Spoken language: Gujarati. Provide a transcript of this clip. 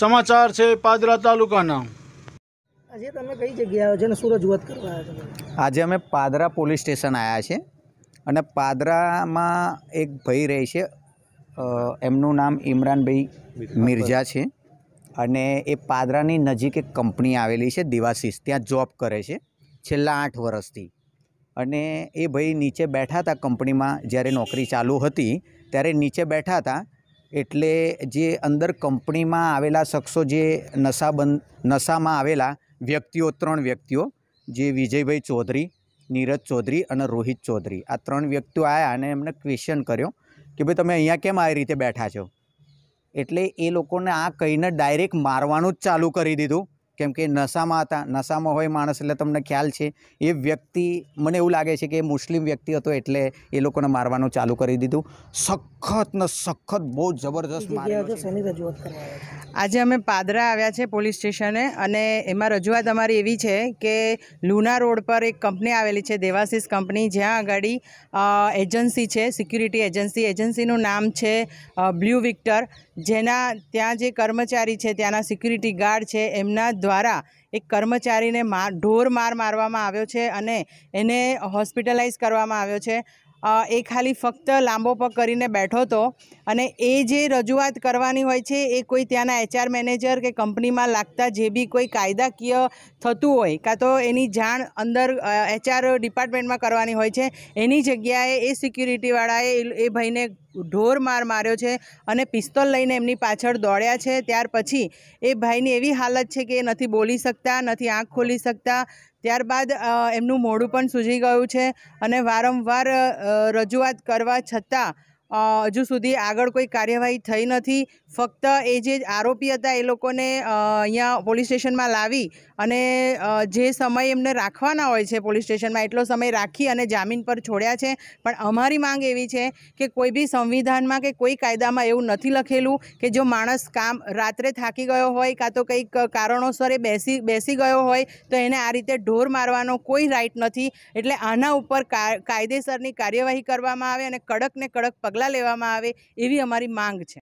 સમાચાર છે પાદરા તાલુકાના આજે તમે કઈ જગ્યાએ આવ્યો છે અને શું કરવા આવ્યા છો આજે અમે પાદરા પોલીસ સ્ટેશન આવ્યા છે અને પાદરામાં એક ભાઈ રહે છે એમનું નામ ઇમરાનભાઈ મિર્જા છે અને એ પાદરાની નજીક એક કંપની આવેલી છે દિવાસીસ ત્યાં જોબ કરે છે છેલ્લા આઠ વર્ષથી અને એ ભાઈ નીચે બેઠા હતા કંપનીમાં જ્યારે નોકરી ચાલુ હતી ત્યારે નીચે બેઠા હતા એટલે જે અંદર કંપનીમાં આવેલા શખ્સો જે નશા બંધ નશામાં આવેલા વ્યક્તિઓ ત્રણ વ્યક્તિઓ જે વિજયભાઈ ચૌધરી નીરજ ચૌધરી અને રોહિત ચૌધરી આ ત્રણ વ્યક્તિઓ આવ્યા અને એમને ક્વેશ્ચન કર્યો કે ભાઈ તમે અહીંયા કેમ આવી રીતે બેઠા છો એટલે એ લોકોને આ કહીને ડાયરેક્ટ મારવાનું જ ચાલુ કરી દીધું કેમ કે નશામાં હતા નશામાં હોય માણસ એટલે તમને ખ્યાલ છે એ વ્યક્તિ મને એવું લાગે છે કે મુસ્લિમ વ્યક્તિ હતો એટલે એ લોકોને મારવાનું ચાલુ કરી દીધું સખત ને સખત બહુ જબરદસ્ત આજે અમે પાદરા આવ્યા છે પોલીસ સ્ટેશને અને એમાં રજૂઆત અમારી એવી છે કે લુના રોડ પર એક કંપની આવેલી છે દેવાશીસ કંપની જ્યાં આગળ એજન્સી છે સિક્યુરિટી એજન્સી એજન્સીનું નામ છે બ્લુ વિક્ટર જેના ત્યાં જે કર્મચારી છે ત્યાંના સિક્યુરિટી ગાર્ડ છે એમના દ્વારા એક કર્મચારીને મા ઢોર માર મારવામાં આવ્યો છે અને એને હોસ્પિટલાઇઝ કરવામાં આવ્યો છે એ ખાલી ફક્ત લાંબો પગ કરીને બેઠો હતો અને એ જે રજૂઆત કરવાની હોય છે એ કોઈ ત્યાંના એચઆર મેનેજર કે કંપનીમાં લાગતા જે બી કોઈ કાયદાકીય થતું હોય કાં તો એની જાણ અંદર એચઆર ડિપાર્ટમેન્ટમાં કરવાની હોય છે એની જગ્યાએ એ સિક્યુરિટીવાળાએ એ ભાઈને ઢોર માર માર્યો છે અને પિસ્તોલ લઈને એમની પાછળ દોડ્યા છે ત્યાર પછી એ ભાઈની એવી હાલત છે કે એ નથી બોલી શકતા નથી આંખ ખોલી શકતા ત્યારબાદ એમનું મોઢું પણ સૂજી ગયું છે અને વારંવાર રજૂઆત કરવા છતાં હજુ સુધી આગળ કોઈ કાર્યવાહી થઈ નથી ફક્ત એ જે આરોપી હતા એ લોકોને અહીંયા પોલીસ સ્ટેશનમાં લાવી અને જે સમય એમને રાખવાના હોય છે પોલીસ સ્ટેશનમાં એટલો સમય રાખી અને જામીન પર છોડ્યા છે પણ અમારી માંગ એવી છે કે કોઈ બી સંવિધાનમાં કે કોઈ કાયદામાં એવું નથી લખેલું કે જો માણસ કામ રાત્રે થાકી ગયો હોય કાં તો કંઈક કારણોસર એ બેસી બેસી ગયો હોય તો એને આ રીતે ઢોર મારવાનો કોઈ રાઇટ નથી એટલે આના ઉપર કાયદેસરની કાર્યવાહી કરવામાં આવે અને કડકને કડક પગલાં પગલાં લેવામાં આવે એવી અમારી માંગ છે